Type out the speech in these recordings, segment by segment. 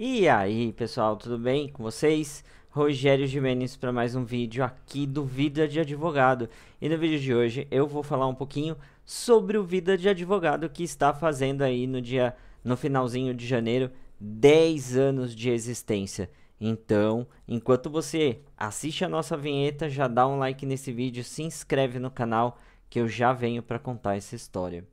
E aí pessoal, tudo bem com vocês? Rogério Jimenez para mais um vídeo aqui do Vida de Advogado. E no vídeo de hoje eu vou falar um pouquinho sobre o Vida de Advogado que está fazendo aí no dia no finalzinho de janeiro 10 anos de existência. Então, enquanto você assiste a nossa vinheta, já dá um like nesse vídeo, se inscreve no canal que eu já venho para contar essa história.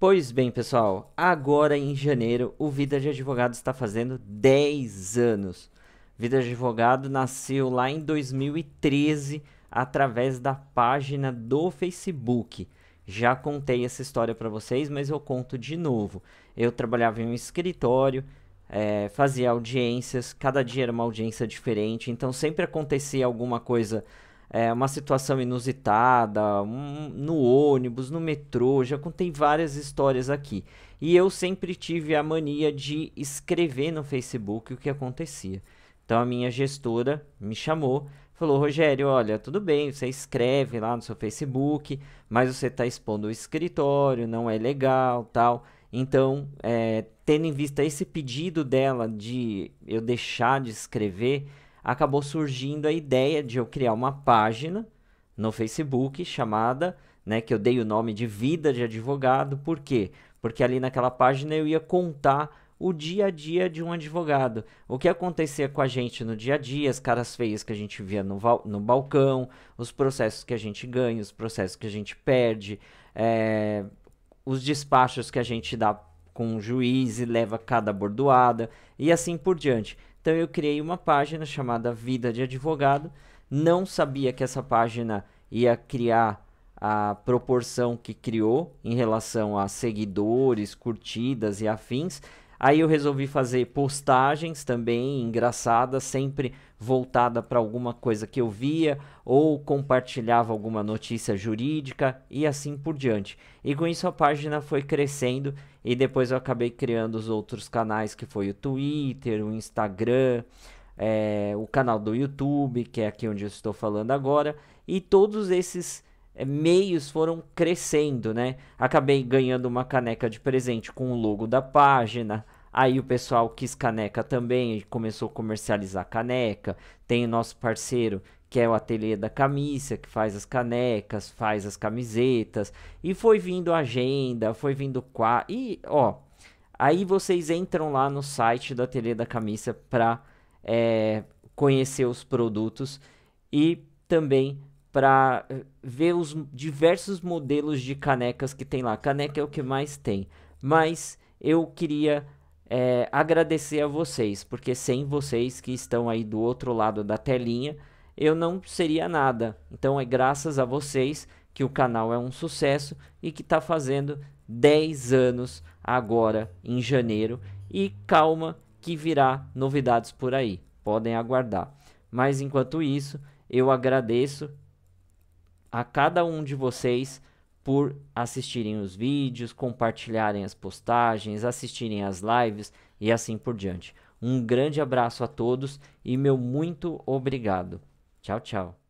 Pois bem, pessoal, agora em janeiro o Vida de Advogado está fazendo 10 anos. Vida de Advogado nasceu lá em 2013 através da página do Facebook. Já contei essa história para vocês, mas eu conto de novo. Eu trabalhava em um escritório, é, fazia audiências, cada dia era uma audiência diferente, então sempre acontecia alguma coisa é, uma situação inusitada, um, no ônibus, no metrô, já contei várias histórias aqui. E eu sempre tive a mania de escrever no Facebook o que acontecia. Então a minha gestora me chamou, falou: Rogério, olha, tudo bem, você escreve lá no seu Facebook, mas você está expondo o escritório, não é legal, tal. Então, é, tendo em vista esse pedido dela de eu deixar de escrever, acabou surgindo a ideia de eu criar uma página no Facebook chamada, né, que eu dei o nome de Vida de Advogado, por quê? Porque ali naquela página eu ia contar o dia a dia de um advogado. O que acontecia com a gente no dia a dia, as caras feias que a gente via no, no balcão, os processos que a gente ganha, os processos que a gente perde, é, os despachos que a gente dá com o juiz e leva cada bordoada e assim por diante. Então eu criei uma página chamada Vida de Advogado. Não sabia que essa página ia criar a proporção que criou em relação a seguidores, curtidas e afins, Aí eu resolvi fazer postagens também engraçadas, sempre voltada para alguma coisa que eu via ou compartilhava alguma notícia jurídica e assim por diante. E com isso a página foi crescendo e depois eu acabei criando os outros canais que foi o Twitter, o Instagram, é, o canal do YouTube, que é aqui onde eu estou falando agora, e todos esses é, meios foram crescendo, né? Acabei ganhando uma caneca de presente com o logo da página. Aí o pessoal quis caneca também, começou a comercializar caneca. Tem o nosso parceiro que é o ateliê da camisa, que faz as canecas, faz as camisetas, e foi vindo agenda, foi vindo qua e ó, aí vocês entram lá no site do ateliê da camisa para é, eh, conhecer os produtos e também para eh, ver os diversos modelos de canecas que tem lá. Caneca é o que mais tem. Mas eu queria é, agradecer a vocês, porque sem vocês que estão aí do outro lado da telinha, eu não seria nada. Então é graças a vocês que o canal é um sucesso e que está fazendo 10 anos agora em janeiro. E calma que virá novidades por aí. Podem aguardar. Mas enquanto isso, eu agradeço a cada um de vocês por assistirem os vídeos, compartilharem as postagens, assistirem as lives e assim por diante. Um grande abraço a todos e meu muito obrigado. Tchau, tchau.